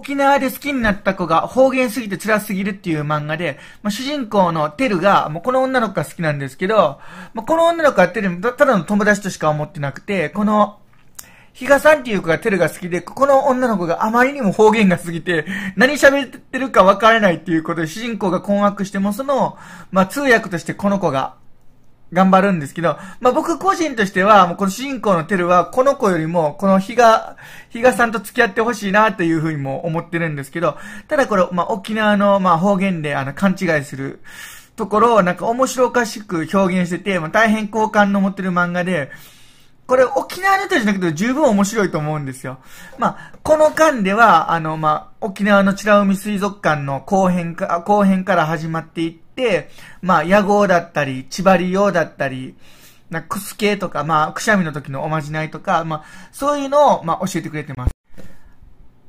沖縄で好きになった子が方言すぎて辛すぎるっていう漫画で、まあ、主人公のテルが、もうこの女の子が好きなんですけど、まあ、この女の子はテルただの友達としか思ってなくて、この、ヒガさんっていう子がテルが好きで、ここの女の子があまりにも方言が過ぎて、何喋ってるかわからないっていうことで主人公が困惑しても、その、まあ、通訳としてこの子が頑張るんですけど、まあ、僕個人としては、もうこの主人公のテルは、この子よりも、この日が、日嘉さんと付き合ってほしいな、というふうにも思ってるんですけど、ただこれ、まあ、沖縄の、ま方言で、あの、勘違いするところを、なんか面白おかしく表現してて、まあ、大変好感の持ってる漫画で、これ沖縄ネタじゃなくて十分面白いと思うんですよ。まあ、この間では、あの、まあ、沖縄の美ら海水族館の後編か、後編から始まっていって、まあ、野号だったり、千張り用だったり、な、くす系とか、まあ、くしゃみの時のおまじないとか、まあ、そういうのを、まあ、教えてくれてます。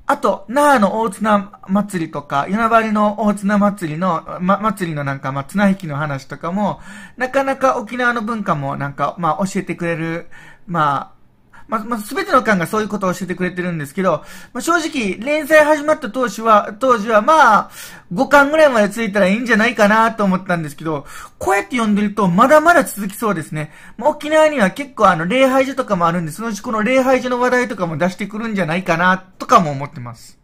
あと、那覇の大綱祭りとか、与張りの大綱祭りの、ま、祭りのなんか、まあ、綱引きの話とかも、なかなか沖縄の文化もなんか、まあ、教えてくれるまあ、まあ、まあ、すべての巻がそういうことを教えてくれてるんですけど、まあ、正直、連載始まった当時は、当時は、まあ、5巻ぐらいまでついたらいいんじゃないかなと思ったんですけど、こうやって読んでると、まだまだ続きそうですね。まあ、沖縄には結構あの、礼拝所とかもあるんで、そのうちこの礼拝所の話題とかも出してくるんじゃないかな、とかも思ってます。